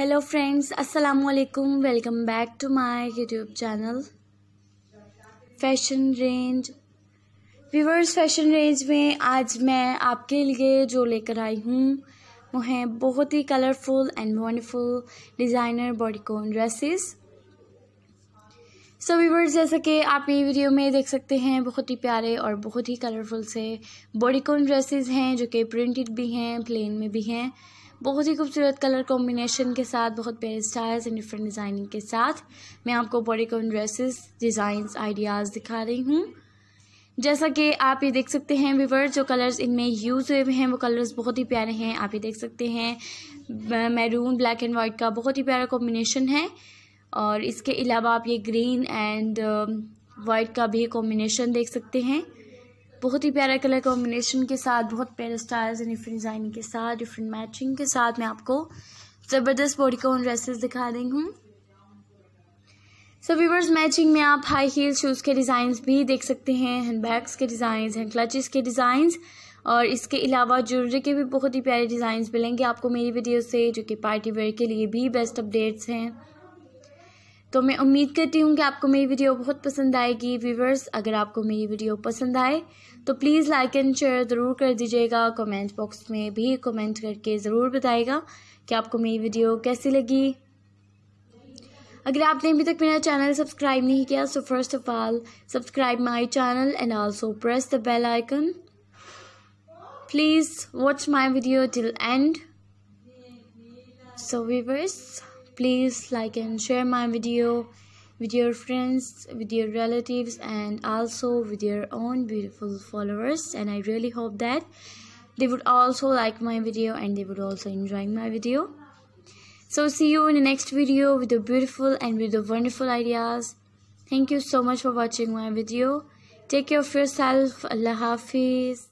hello friends अस्सलाम वालेकुम welcome back to my YouTube channel fashion range viewers fashion range में आज मैं आपके लिए जो लेकर आई हूँ वो हैं बहुत ही colourful and wonderful designer bodycon dresses so viewers जैसा कि आप ये वीडियो में देख सकते हैं बहुत ही प्यारे और बहुत ही कलरफुल से बॉडीकॉन ड्रेसेस हैं जो कि प्रिंटेड भी हैं प्लेन में भी हैं बहुत ही खूबसूरत कलर कॉम्बिनेशन के साथ बहुत प्यारे स्टाइल्स एंड डिफरेंट डिज़ाइनिंग के साथ मैं आपको bodycon dresses designs ideas दिखा रही हूँ जैसा कि आप ये देख सकते हैं विवर जो कलर्स इनमें यूज़ हुए हैं वो कलर्स बहुत ही प्यारे हैं आप ये देख सकते हैं मैरून ब्लैक एंड वाइट का बहुत ही प्यारा कॉम्बिनेशन है और इसके अलावा आप ये ग्रीन एंड वाइट का भी कॉम्बिनेशन देख सकते हैं बहुत ही प्यारा कलर कॉम्बिनेशन के साथ बहुत प्यारे स्टाइल्स एंड डिफरेंट डिज़ाइन के साथ डिफरेंट मैचिंग के साथ मैं आपको ज़बरदस्त बॉडीकॉन ड्रेसेस दिखा रही हूँ सो व्यूवर्स मैचिंग में आप हाई हील शूज़ के डिज़ाइंस भी देख सकते हैं हैंड बैग्स के डिज़ाइंस हैंड क्लचेस के डिज़ाइंस और इसके अलावा ज्वेलरी के भी बहुत ही प्यारे डिज़ाइंस मिलेंगे आपको मेरी वीडियो से जो कि पार्टी वेयर के लिए भी बेस्ट अपडेट्स हैं तो मैं उम्मीद करती हूँ कि आपको मेरी वीडियो बहुत पसंद आएगी व्यूवर्स अगर आपको मेरी वीडियो पसंद आए तो प्लीज़ लाइक एंड शेयर ज़रूर कर दीजिएगा कमेंट बॉक्स में भी कमेंट करके ज़रूर बताएगा कि आपको मेरी वीडियो कैसी लगी अगर आपने अभी तक मेरा चैनल सब्सक्राइब नहीं किया so first of all subscribe my channel and also press the bell icon please watch my video till end so viewers please like and share my video with your friends with your relatives and also with your own beautiful followers and i really hope that they would also like my video and they would also enjoy my video so see you in the next video with the beautiful and with the wonderful ideas thank you so much for watching my video take care of yourself allah hafiz